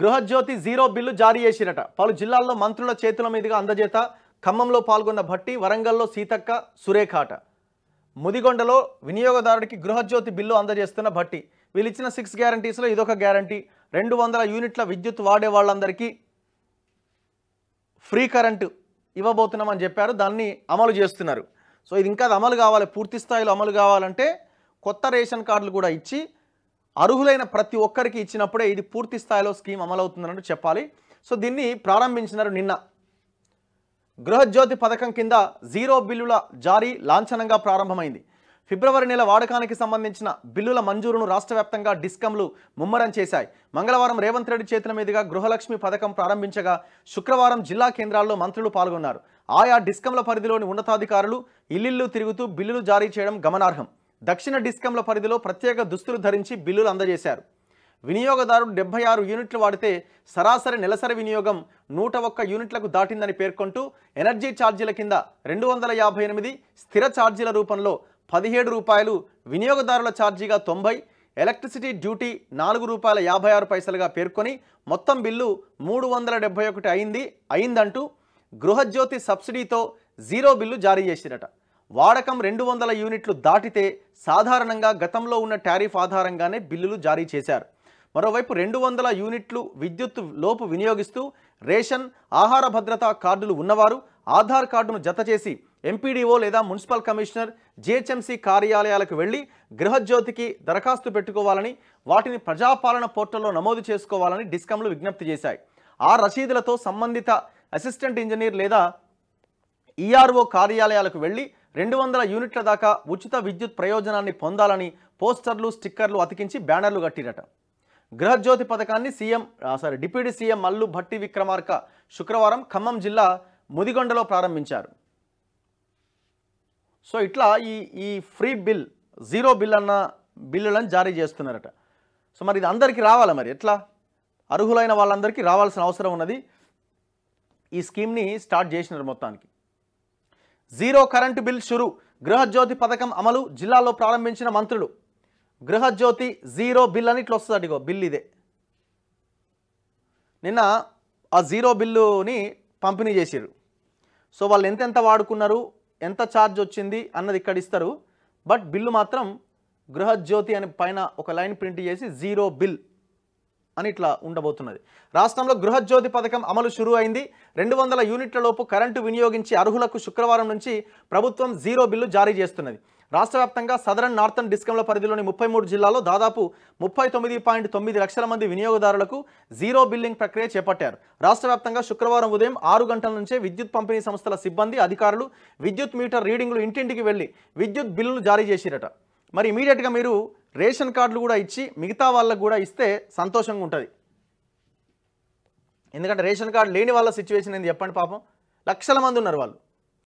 Gruhajyothi zero bill జారీ చేసిరట పలు జిల్లాల్లో మంత్రుల చేతుల మీదుగా అందజేత ఖమ్మంలో పాల్గొన్న భట్టి వరంగల్లో సీతక్క సురేఖాట ముదిగొండలో వినియోగదారుడికి గృహజ్యోతి బిల్లు అందజేస్తున్న భట్టి వీళ్ళిచ్చిన సిక్స్ గ్యారంటీస్లో ఇదొక గ్యారంటీ రెండు వందల యూనిట్ల విద్యుత్ వాడే వాళ్ళందరికీ ఫ్రీ కరెంటు ఇవ్వబోతున్నామని చెప్పారు దాన్ని అమలు చేస్తున్నారు సో ఇది ఇంకా అది అమలు కావాలి పూర్తి స్థాయిలో అమలు కావాలంటే కొత్త రేషన్ కార్డులు కూడా ఇచ్చి అర్హులైన ప్రతి ఒక్కరికి ఇచ్చినప్పుడే ఇది పూర్తి స్థాయిలో స్కీమ్ అమలవుతుందన్నట్టు చెప్పాలి సో దీన్ని ప్రారంభించినారు నిన్న గృహజ్యోతి పథకం కింద జీరో బిల్లుల జారీ లాంఛనంగా ప్రారంభమైంది ఫిబ్రవరి నెల వాడకానికి సంబంధించిన బిల్లుల మంజూరును రాష్ట్ర వ్యాప్తంగా డిస్కంలు ముమ్మరం చేశాయి మంగళవారం రేవంత్ రెడ్డి చేతుల మీదుగా గృహలక్ష్మి పథకం ప్రారంభించగా శుక్రవారం జిల్లా కేంద్రాల్లో మంత్రులు పాల్గొన్నారు ఆయా డిస్కంల పరిధిలోని ఉన్నతాధికారులు ఇల్లు తిరుగుతూ బిల్లులు జారీ చేయడం గమనార్హం దక్షిణ డిస్కంల పరిధిలో ప్రత్యేక దుస్తులు ధరించి బిల్లులు అందజేశారు వినియోగదారుడు డెబ్బై ఆరు యూనిట్లు వాడితే సరాసరి నెలసరి వినియోగం నూట ఒక్క యూనిట్లకు దాటిందని పేర్కొంటూ ఎనర్జీ ఛార్జీల కింద రెండు వందల యాభై ఎనిమిది స్థిర ఛార్జీల రూపంలో పదిహేడు రూపాయలు వినియోగదారుల ఛార్జీగా తొంభై ఎలక్ట్రిసిటీ డ్యూటీ నాలుగు రూపాయల యాభై ఆరు పైసలుగా పేర్కొని మొత్తం బిల్లు మూడు వందల డెబ్బై ఒకటి అయింది అయిందంటూ గృహజ్యోతి సబ్సిడీతో జీరో బిల్లు జారీ చేసిందట వాడకం రెండు వందల యూనిట్లు దాటితే సాధారణంగా గతంలో ఉన్న టారిఫ్ ఆధారంగానే బిల్లులు జారీ చేశారు మరోవైపు రెండు వందల యూనిట్లు విద్యుత్ లోపు వినియోగిస్తూ రేషన్ ఆహార భద్రతా కార్డులు ఉన్నవారు ఆధార్ కార్డును జత చేసి ఎంపీడీఓ లేదా మున్సిపల్ కమిషనర్ జిహెచ్ఎంసీ కార్యాలయాలకు వెళ్ళి గృహజ్యోతికి దరఖాస్తు పెట్టుకోవాలని వాటిని ప్రజాపాలన పోర్టల్లో నమోదు చేసుకోవాలని డిస్కంలు విజ్ఞప్తి చేశాయి ఆ రసీదులతో సంబంధిత అసిస్టెంట్ ఇంజనీర్ లేదా ఈఆర్ఓ కార్యాలయాలకు వెళ్ళి రెండు వందల యూనిట్ల దాకా ఉచిత విద్యుత్ ప్రయోజనాన్ని పొందాలని పోస్టర్లు స్టిక్కర్లు అతికించి బ్యానర్లు కట్టిరట గృహజ్యోతి పథకాన్ని CM sorry deputy CM Mallu Bhatti Vikramarka శుక్రవారం ఖమ్మం జిల్లా ముదిగొండలో ప్రారంభించారు సో ఇట్లా ఈ ఈ ఫ్రీ బిల్ జీరో బిల్ అన్న బిల్లులను జారీ చేస్తున్నారట సో మరి ఇది అందరికీ రావాలి మరి ఎట్లా అర్హులైన వాళ్ళందరికీ రావాల్సిన అవసరం ఉన్నది ఈ స్కీమ్ని స్టార్ట్ చేసినారు మొత్తానికి జీరో కరెంటు బిల్ షురు గృహజ్యోతి పథకం అమలు జిల్లాలో ప్రారంభించిన మంత్రులు గృహజ్యోతి జీరో బిల్ అని ఇట్లా వస్తుంది అడిగో బిల్ ఇదే నిన్న ఆ జీరో బిల్లుని పంపిణీ చేశారు సో వాళ్ళు ఎంతెంత వాడుకున్నారు ఎంత ఛార్జ్ వచ్చింది అన్నది ఇక్కడ ఇస్తారు బట్ బిల్లు మాత్రం గృహజ్యోతి అని పైన ఒక లైన్ ప్రింట్ చేసి జీరో బిల్ అని ఇట్లా ఉండబోతున్నది రాష్ట్రంలో గృహజ్యోతి పథకం అమలు షురూ అయింది రెండు వందల యూనిట్ల లోపు కరెంటు వినియోగించి అర్హులకు శుక్రవారం నుంచి ప్రభుత్వం జీరో బిల్లు జారీ చేస్తున్నది రాష్ట్ర వ్యాప్తంగా సదరన్ నార్థన్ డిస్కంల పరిధిలోని ముప్పై మూడు జిల్లాల్లో దాదాపు ముప్పై తొమ్మిది పాయింట్ తొమ్మిది లక్షల మంది వినియోగదారులకు జీరో బిల్లింగ్ ప్రక్రియ చేపట్టారు రాష్ట్ర వ్యాప్తంగా శుక్రవారం ఉదయం ఆరు గంటల నుంచే విద్యుత్ పంపిణీ సంస్థల సిబ్బంది అధికారులు విద్యుత్ మీటర్ రీడింగ్లు ఇంటింటికి వెళ్లి విద్యుత్ బిల్లులు జారీ చేసిరట మరి ఇమీడియట్గా మీరు రేషన్ కార్డులు కూడా ఇచ్చి మిగతా వాళ్ళకు కూడా ఇస్తే సంతోషంగా ఉంటుంది ఎందుకంటే రేషన్ కార్డు లేని వాళ్ళ సిచ్యువేషన్ ఏంది చెప్పండి పాపం లక్షల మంది ఉన్నారు వాళ్ళు